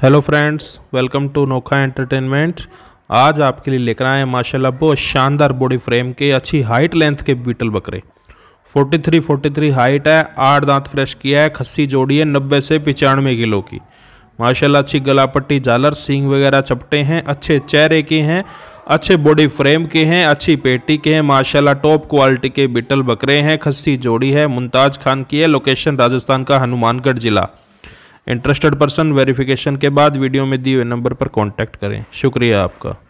hello friends welcome to Nokha entertainment आज आपके लिए लेकर आए हैं माशाल्लाह बहुत शानदार बॉडी फ्रेम के अच्छी हाइट लेंथ के बीटल बकरे 43 43 हाइट है आठ दांत फ्रेश किया है खस्सी जोड़ी है नब्बे से पचानवे किलो की माशाल्लाह अच्छी गलापट्टी जालर सींग वगैरह चपटे हैं अच्छे चेहरे के हैं अच्छे बॉडी फ्रेम के हैं अच्छी पेटी के हैं माशाल्लाह टॉप क्वालिटी के बिटल बकरे हैं खस्सी जोड़ी है मुमताज़ खान की है लोकेशन राजस्थान का हनुमानगढ़ जिला इंटरेस्टेड पर्सन वेरिफिकेशन के बाद वीडियो में दिए हुए नंबर पर कॉन्टैक्ट करें शुक्रिया आपका